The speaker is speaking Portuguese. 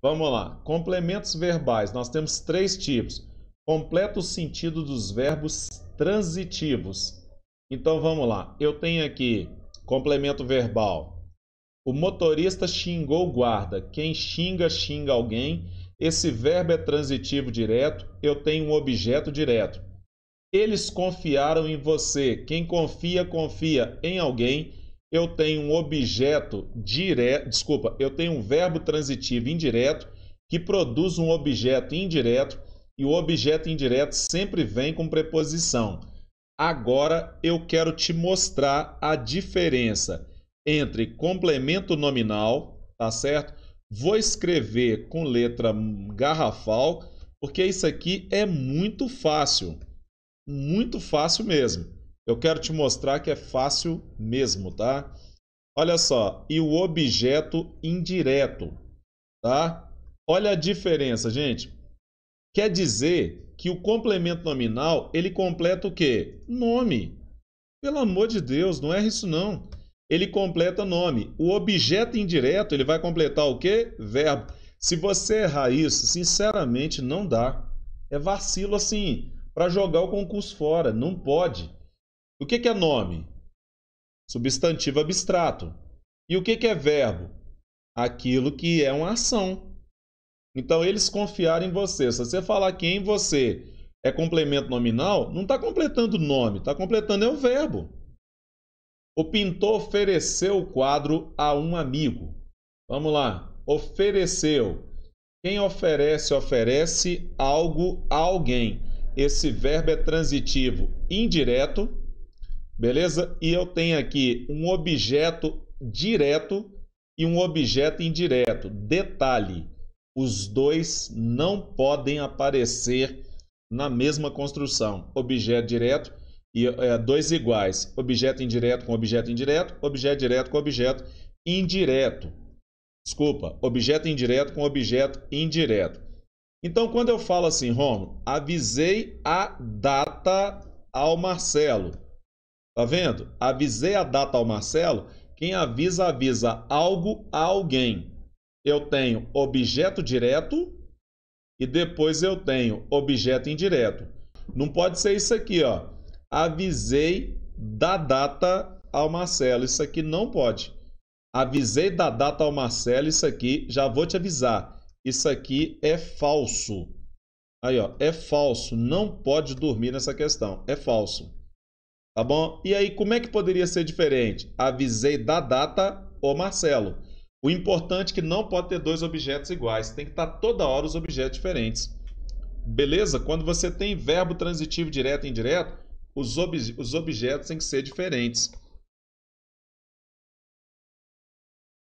Vamos lá. Complementos verbais. Nós temos três tipos. Completa o sentido dos verbos transitivos. Então vamos lá. Eu tenho aqui complemento verbal. O motorista xingou o guarda. Quem xinga, xinga alguém. Esse verbo é transitivo direto. Eu tenho um objeto direto. Eles confiaram em você. Quem confia, confia em alguém eu tenho um objeto direto, desculpa, eu tenho um verbo transitivo indireto que produz um objeto indireto e o objeto indireto sempre vem com preposição. Agora eu quero te mostrar a diferença entre complemento nominal, tá certo? Vou escrever com letra garrafal, porque isso aqui é muito fácil. Muito fácil mesmo. Eu quero te mostrar que é fácil mesmo, tá? Olha só, e o objeto indireto, tá? Olha a diferença, gente. Quer dizer que o complemento nominal, ele completa o quê? Nome. Pelo amor de Deus, não erra isso não. Ele completa nome. O objeto indireto, ele vai completar o quê? Verbo. Se você errar isso, sinceramente, não dá. É vacilo assim, para jogar o concurso fora. Não pode. O que, é nome? Substantivo abstrato. E o que, que é verbo? Aquilo que é uma ação. Então, eles confiaram em você. Se você falar que em você é complemento nominal, não está completando o nome, está completando é o verbo. O pintor ofereceu o quadro a um amigo. Vamos lá. Ofereceu. Quem oferece, oferece algo a alguém. Esse verbo é transitivo indireto beleza? E eu tenho aqui um objeto direto e um objeto indireto. Detalhe, os dois não podem aparecer na mesma construção. Objeto direto e é, dois iguais. Objeto indireto com objeto indireto, objeto direto com objeto indireto. Desculpa, objeto indireto com objeto indireto. Então, quando eu falo assim, Romulo, avisei a data ao Marcelo Tá vendo? Avisei a data ao Marcelo. Quem avisa, avisa algo a alguém. Eu tenho objeto direto e depois eu tenho objeto indireto. Não pode ser isso aqui, ó. Avisei da data ao Marcelo. Isso aqui não pode. Avisei da data ao Marcelo. Isso aqui, já vou te avisar. Isso aqui é falso. Aí, ó, é falso. Não pode dormir nessa questão. É falso. Tá bom? E aí, como é que poderia ser diferente? Avisei da data o Marcelo. O importante é que não pode ter dois objetos iguais, tem que estar tá toda hora os objetos diferentes. Beleza? Quando você tem verbo transitivo direto e indireto, os, ob os objetos têm que ser diferentes.